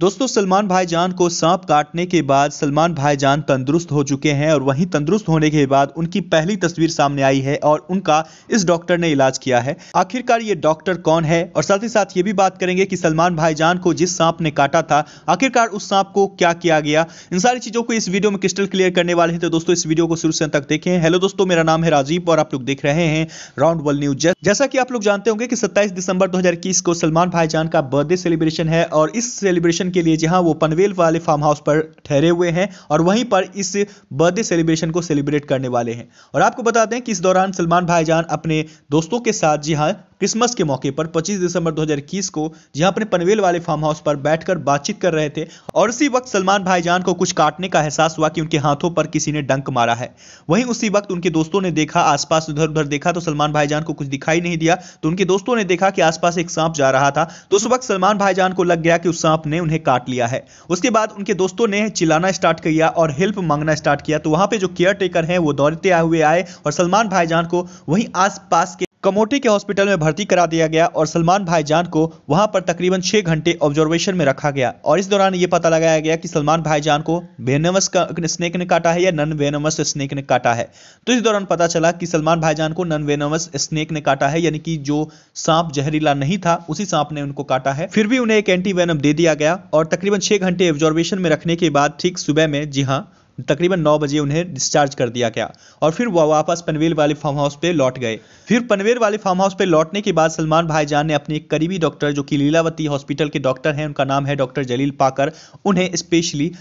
दोस्तों सलमान भाईजान को सांप काटने के बाद सलमान भाईजान तंदुरुस्त हो चुके हैं और वहीं तंदुरुस्त होने के बाद उनकी पहली तस्वीर सामने आई है और उनका इस डॉक्टर ने इलाज किया है आखिरकार ये डॉक्टर कौन है और साथ ही साथ ये भी बात करेंगे कि सलमान भाईजान को जिस सांप ने काटा था आखिरकार उस सांप को क्या किया गया इन सारी चीज़ों को इस वीडियो में क्रिस्टल क्लियर करने वाले हैं तो दोस्तों इस वीडियो को शुरू से तक देखें हेलो दोस्तों मेरा नाम है राजीव और आप लोग देख रहे हैं राउंड वर्ल्ड न्यूज जैसा कि आप लोग जानते होंगे कि सत्ताईस दिसंबर दो को सलमान भाईजान का बर्थडे सेलिब्रेशन है और इस सेलिब्रेशन सेलिब्रेशन के लिए जहां वो पनवेल वाले फार्म हाउस पर ठहरे हुए हैं और वहीं पर इस बर्थडे सेलिब्रेशन को सेलिब्रेट करने वाले हैं और आपको बता दें कि इस दौरान सलमान भाईजान अपने दोस्तों के साथ जी हाँ क्रिसमस के मौके पर 25 दिसंबर 2021 को जहां अपने पनवेल वाले फार्म हाउस पर बैठकर बातचीत कर रहे थे और उसी वक्त सलमान भाईजान को कुछ काटने का एहसास हुआ कि उनके हाथों पर किसी ने डंक मारा है वहीं उसी वक्त उनके दोस्तों ने देखा आसपास उधर उधर देखा तो सलमान भाईजान को कुछ दिखाई नहीं दिया तो उनके दोस्तों ने देखा कि आसपास एक सांप जा रहा था तो उस वक्त सलमान भाईजान को लग गया कि उस सांप ने उन्हें काट लिया है उसके बाद उनके दोस्तों ने चिल्लाना स्टार्ट किया और हेल्प मांगना स्टार्ट किया तो वहां पे जो केयर टेकर है वो दौड़ते हुए आए और सलमान भाईजान को वहीं आसपास के कमोटी के हॉस्पिटल में भर्ती करा दिया गया और सलमान भाईजान को वहां पर तकरीबन छः घंटे ऑब्जर्वेशन में रखा गया और इस दौरान ये पता लगाया गया कि सलमान भाईजान को वेनमस स्नेक ने काटा है या नन वेनमस स्नेक ने काटा है तो इस दौरान पता चला कि सलमान भाईजान को नन वेनमस स्नेक ने काटा है यानी कि जो सांप जहरीला नहीं था उसी सांप ने उनको काटा है फिर भी उन्हें एक एंटी वेनम दे दिया गया और तकरीबन छः घंटे ऑब्जर्वेशन में रखने के बाद ठीक सुबह में जी हाँ तकरीबन नौ बजे उन्हें डिस्चार्ज कर दिया गया और फिर वह वापस पनवेल वाले फार्म हाउस पे लौट गए फिर पनवेल वाले फार्म हाउस पे लौटने के बाद सलमान भाईजान ने अपने एक करीबी डॉक्टर जो कि लीलावती हॉस्पिटल के डॉक्टर हैं उनका नाम है डॉक्टर जलील पाकर उन्हें स्पेशली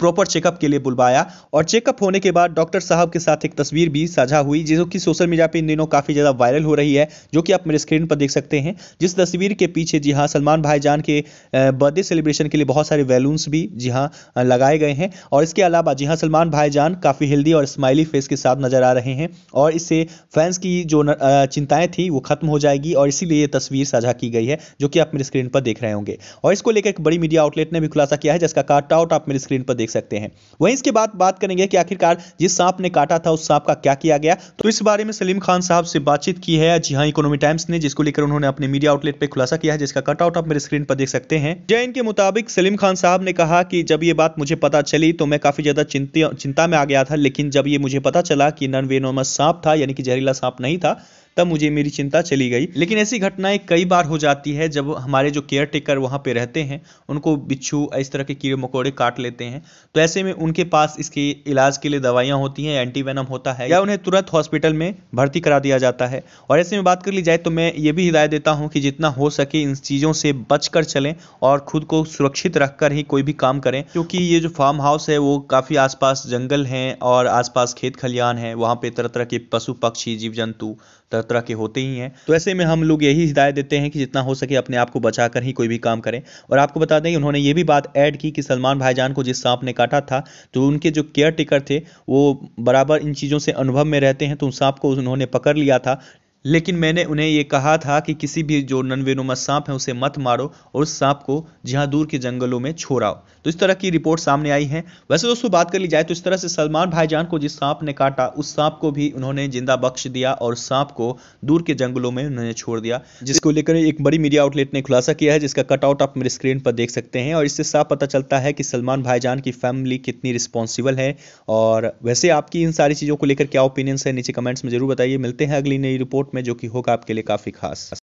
प्रॉपर चेकअप के लिए बुलवाया और चेकअप होने के बाद डॉक्टर साहब के साथ एक तस्वीर भी साझा हुई जो कि सोशल मीडिया पर इन दिनों काफ़ी ज़्यादा वायरल हो रही है जो कि आप मेरे स्क्रीन पर देख सकते हैं जिस तस्वीर के पीछे जी हाँ सलमान भाईजान के बर्थडे सेलिब्रेशन के लिए बहुत सारे वैलून्स भी जी हाँ लगाए गए हैं और इसके अलावा जी हाँ सलमान भाईजान काफ़ी हेल्दी और स्माइली फेस के साथ नज़र आ रहे हैं और इससे फैंस की जो चिंताएं थी वो खत्म हो जाएगी और इसीलिए ये तस्वीर साझा की गई है जो कि आप मेरे स्क्रीन पर देख रहे होंगे और इसको लेकर एक बड़ी मीडिया आउटलेट ने भी खुलासा किया है जिसका कार्ट आउट आप मेरे स्क्रीन पर देख देख सकते हैं वहीं इसके बाद बात करेंगे कि आखिरकार जिस सांप ने काटा था उस सांप का क्या किया गया तो इस बारे में सलीम खान साहब से बातचीत की है जी हाँ इकोनॉमी टाइम्स ने जिसको लेकर उन्होंने अपने मीडिया आउटलेट पर खुलासा किया है जिसका कटआउट आप मेरे स्क्रीन पर देख सकते हैं जैन के मुताबिक सलीम खान साहब ने कहा कि जब ये बात मुझे पता चली तो मैं काफी ज्यादा चिंता में आ गया था लेकिन जब ये मुझे पता चला कि नन वेनोमस सांप था यानी कि जहरीला सांप नहीं था तब मुझे मेरी चिंता चली गई लेकिन ऐसी घटनाएं कई बार हो जाती है जब हमारे जो केयर टेकर वहाँ पे रहते हैं उनको बिच्छू इस तरह के कीड़े मकोड़े काट लेते हैं तो ऐसे में उनके पास इसके इलाज के लिए दवाइयाँ होती हैं एंटीवेनम होता है या उन्हें तुरंत हॉस्पिटल में भर्ती करा दिया जाता है और ऐसे में बात कर ली जाए तो मैं ये भी हिदायत देता हूँ कि जितना हो सके इन चीज़ों से बच कर चलें और खुद को सुरक्षित रखकर ही कोई भी काम करें क्योंकि ये जो फार्म हाउस है वो काफ़ी आसपास जंगल हैं और आसपास खेत खलियान है वहाँ पे तरह तरह के पशु पक्षी जीव जंतु तरह तरह के होते ही हैं तो ऐसे में हम लोग यही हिदायत देते हैं कि जितना हो सके अपने आप को बचा कर ही कोई भी काम करें और आपको बता दें उन्होंने ये भी बात ऐड की कि सलमान भाईजान को जिस सांप ने काटा था तो उनके जो केयर टेकर थे वो बराबर इन चीज़ों से अनुभव में रहते हैं तो उन सांप को उन्होंने पकड़ लिया था लेकिन मैंने उन्हें ये कहा था कि किसी भी जो ननवेनुमा सांप है उसे मत मारो और उस सांप को जहां दूर के जंगलों में छोड़ाओ तो इस तरह की रिपोर्ट सामने आई है वैसे दोस्तों बात कर ली जाए तो इस तरह से सलमान भाईजान को जिस सांप ने काटा उस सांप को भी उन्होंने जिंदा बख्श दिया और सांप को दूर के जंगलों में उन्होंने छोड़ दिया जिसको लेकर एक बड़ी मीडिया आउटलेट ने खुलासा किया है जिसका कटआउट आप मेरे स्क्रीन पर देख सकते हैं और इससे साफ पता चलता है कि सलमान भाईजान की फैमिली कितनी रिस्पॉन्सिबल है और वैसे आपकी इन सारी चीज़ों को लेकर क्या ओपिनियंस है नीचे कमेंट्स में जरूर बताइए मिलते हैं अगली नई रिपोर्ट में जो कि होगा आपके लिए काफ़ी खास